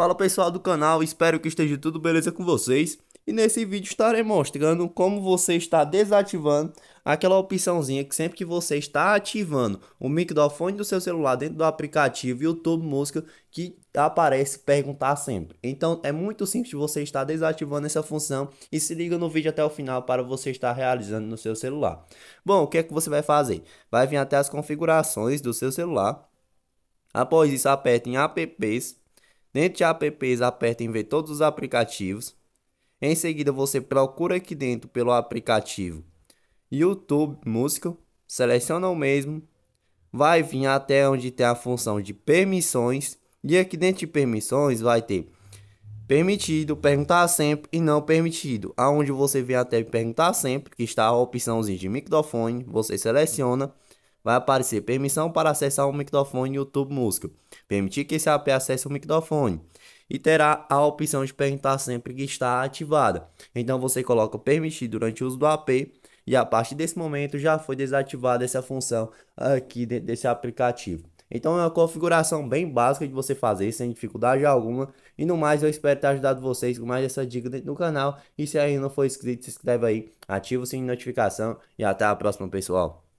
Fala pessoal do canal, espero que esteja tudo beleza com vocês. E nesse vídeo estarei mostrando como você está desativando aquela opçãozinha que sempre que você está ativando o microfone do seu celular dentro do aplicativo YouTube Música que aparece perguntar sempre. Então é muito simples você estar desativando essa função e se liga no vídeo até o final para você estar realizando no seu celular. Bom, o que é que você vai fazer? Vai vir até as configurações do seu celular. Após isso, aperta em apps Dentro de apps, aperta em ver todos os aplicativos. Em seguida, você procura aqui dentro pelo aplicativo YouTube Música, seleciona o mesmo, vai vir até onde tem a função de permissões e aqui dentro de permissões vai ter permitido, perguntar sempre e não permitido. Aonde você vem até perguntar sempre, que está a opçãozinha de microfone, você seleciona vai aparecer permissão para acessar o um microfone YouTube Música. Permitir que esse app acesse o microfone. E terá a opção de perguntar sempre que está ativada. Então você coloca permitir durante o uso do app e a partir desse momento já foi desativada essa função aqui desse aplicativo. Então é uma configuração bem básica de você fazer sem dificuldade alguma. E no mais, eu espero ter ajudado vocês com mais essa dica dentro do canal. E se ainda não for inscrito, se inscreve aí, ativa o sininho de notificação e até a próxima, pessoal.